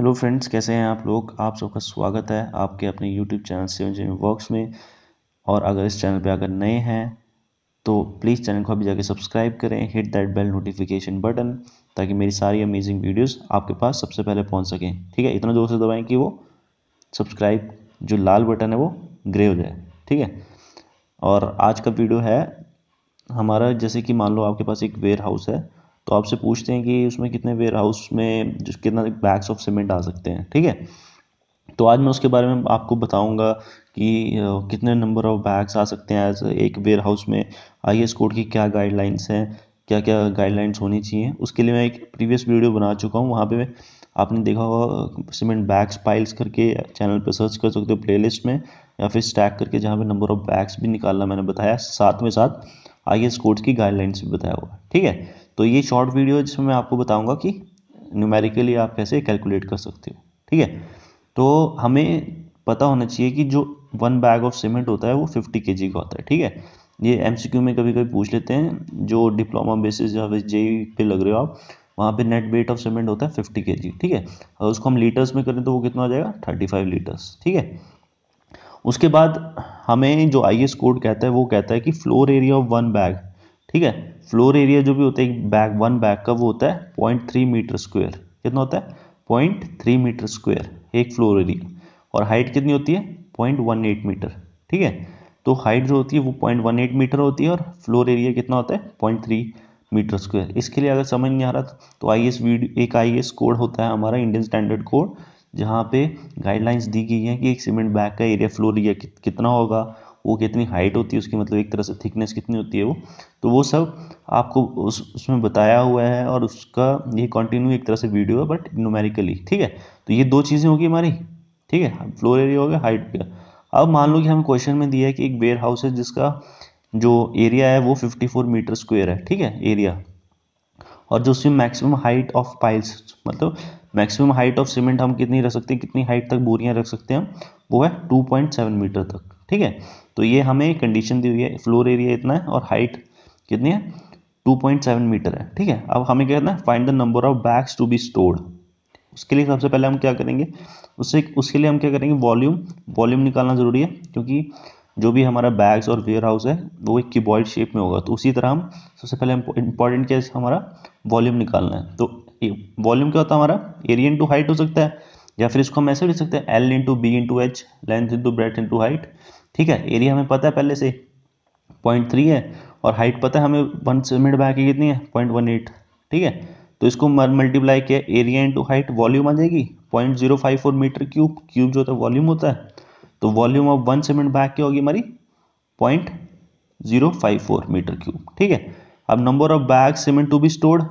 Hello friends कैसे हैं आप लोग आप सबका स्वागत है आपके अपने YouTube channel seven G works में और अगर इस चैनल पे अगर नए हैं तो प्लीज़ चैनल को अभी जाके सब्सक्राइब करें hit that bell notification button ताकि मेरी सारी अमेजिंग वीडियोस आपके पास सबसे पहले पहुंच सकें ठीक है इतना जोर से दबाएं कि वो सब्सक्राइब जो लाल बटन है वो ग्रे हो जाए ठीक है और आज का वीडियो है हमारा जैसे कि मान लो आपके पास एक वेयर हाउस है तो आपसे पूछते हैं कि उसमें कितने वेयर हाउस में कितना बैग्स ऑफ सीमेंट आ सकते हैं ठीक है तो आज मैं उसके बारे में आपको बताऊंगा कि कितने नंबर ऑफ बैग्स आ सकते हैं एज एक वेयर हाउस में आई एस कोड की क्या गाइडलाइंस हैं क्या क्या गाइडलाइंस होनी चाहिए उसके लिए मैं एक प्रीवियस वीडियो बना चुका हूँ वहाँ पे मैं आपने देखा होगा सीमेंट बैग्स पाइल्स करके चैनल पर सर्च कर सकते हो प्लेलिस्ट में या फिर स्टैक करके जहाँ पे नंबर ऑफ बैग्स भी निकालना मैंने बताया साथ में साथ आई एस कोड की गाइडलाइंस भी बताया हुआ ठीक है तो ये शॉर्ट वीडियो जिसमें मैं आपको बताऊंगा कि न्यूमेरिकली आप कैसे कैलकुलेट कर सकते हो ठीक है तो हमें पता होना चाहिए कि जो वन बैग ऑफ सीमेंट होता है वो फिफ्टी के का होता है ठीक है ये एम में कभी कभी पूछ लेते हैं जो डिप्लोमा बेसिस या फिर जे e पे लग रहे हो आप वहाँ पे नेट वेट ऑफ सीमेंट होता है फिफ्टी के ठीक है और उसको हम लीटर्स में करें तो वो कितना आ जाएगा थर्टी फाइव लीटर्स ठीक है उसके बाद हमें जो आई एस कोड कहता है वो कहता है कि floor area of one bag ठीक है फ्लोर एरिया जो भी होता है बैग वन बैग का वो होता है पॉइंट थ्री मीटर स्क्वेयर कितना होता है पॉइंट थ्री मीटर स्क्वायर एक फ्लोर एरिया और हाइट कितनी होती है पॉइंट वन एट मीटर ठीक है तो हाइट जो होती है वो पॉइंट वन एट मीटर होती है और फ्लोर एरिया कितना होता है पॉइंट थ्री मीटर स्क्वेयर इसके लिए अगर समझ नहीं आ रहा तो आई एस वीडियो एक आई एस कोड होता है हमारा इंडियन स्टैंडर्ड कोड जहाँ पे गाइडलाइंस दी गई हैं कि एक सीमेंट बैग का एरिया फ्लोर एरिया कितना होगा वो कितनी हाइट होती है उसकी मतलब एक तरह से थिकनेस कितनी होती है वो तो वो सब आपको उस उसमें बताया हुआ है और उसका ये कंटिन्यू एक तरह से वीडियो है बट नोमेरिकली ठीक है तो ये दो चीज़ें होगी हमारी ठीक है फ्लोर एरिया हो गया हाइट का अब मान लो कि हमें क्वेश्चन में दिया है कि एक वेयर हाउस है जिसका जो एरिया है वो फोर मीटर स्क्वेयर है ठीक है एरिया और जो उसमें मैक्सिमम हाइट ऑफ पाइल्स मतलब मैक्सिमम हाइट ऑफ सीमेंट हम कितनी रख सकते हैं कितनी हाइट तक बोरियां रख सकते हैं हम वो है 2.7 मीटर तक ठीक है तो ये हमें कंडीशन दी हुई है फ्लोर एरिया इतना है और हाइट कितनी है 2.7 मीटर है ठीक है अब हमें क्या करना है find the number of bags to be stored उसके लिए सबसे पहले हम क्या करेंगे उससे उसके लिए हम क्या करेंगे वॉल्यूम वॉल्यूम निकालना ज़रूरी है क्योंकि जो भी हमारा बैग्स और वेयर हाउस है वो एक की शेप में होगा तो उसी तरह हम सबसे पहले इंपॉर्टेंट क्या है हमारा वॉल्यूम निकालना है तो वॉल्यूम क्या होता है हमारा एरिया इंटू हाइट हो सकता है या फिर इसको हम ऐसे लिख सकते हैं L into B into H length into breadth into height ठीक है एरिया हमें पता है पहले से पॉइंट थ्री है और हाइट पता है हमें वन मिनट बैक की कितनी है पॉइंट वन एट ठीक है तो इसको मल्टीप्लाई किया एरिया इंटू हाइट वॉल्यूम आ जाएगी point zero five four meter cube cube जो होता है वॉल्यूम होता है तो volume of one cement bag क्या होगी हमारी point zero five four meter cube ठीक है अब number of bag cement to be stored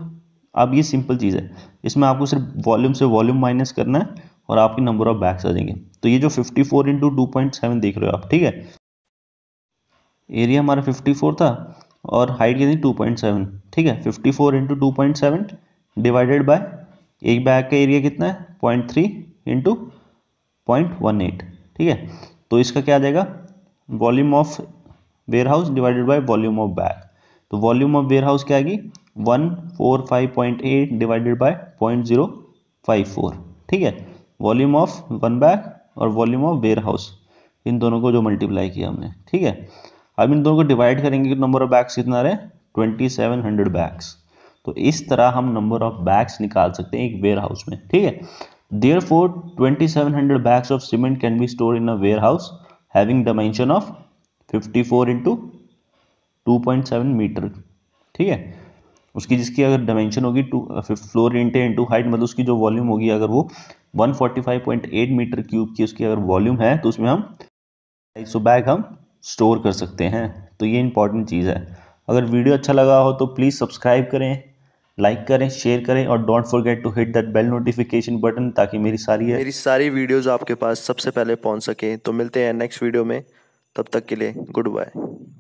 अब ये सिंपल चीज़ है इसमें आपको सिर्फ वॉल्यूम से वॉल्यूम माइनस करना है और आपके नंबर ऑफ बैग्स आ जाएंगे तो ये जो 54 four into two point seven देख रहे हो आप ठीक है एरिया हमारा 54 था और हाइट कितनी 2.7 ठीक है 54 four into two point seven divided by एक बैग का एरिया कितना है point three into point one eight ठीक है तो इसका क्या आ जाएगा volume of warehouse divided by volume of bag तो वॉल्यूम ऑफ वेयर हाउस क्या आएगी one four five point eight divided by point zero five four ठीक है वॉल्यूम ऑफ वन बैग और वॉल्यूम ऑफ वेयर हाउस इन दोनों को जो मल्टीप्लाई किया हमने ठीक है अब इन दोनों को डिवाइड करेंगे नंबर ऑफ बैग्स कितना रहे ट्वेंटी सेवन हंड्रेड बैग्स तो इस तरह हम नंबर ऑफ बैग्स निकाल सकते हैं एक वेयर हाउस में ठीक है there four twenty seven hundred bags of cement can be store in a warehouse having dimension of fifty four into two point seven meter ठीक है उसकी जिसकी अगर डायमेंशन होगी टू फ्लोर इंटे इंटू हाइट मतलब उसकी जो वॉल्यूम होगी अगर वो 145.8 मीटर क्यूब की उसकी अगर वॉल्यूम है तो उसमें हम सो सौ बैग हम स्टोर कर सकते हैं तो ये इंपॉर्टेंट चीज़ है अगर वीडियो अच्छा लगा हो तो प्लीज़ सब्सक्राइब करें लाइक करें शेयर करें और don't forget to hit that bell notification button ताकि मेरी सारी है। मेरी सारी वीडियोस आपके पास सबसे पहले पहुंच सकें तो मिलते हैं नेक्स्ट वीडियो में तब तक के लिए गुड बाय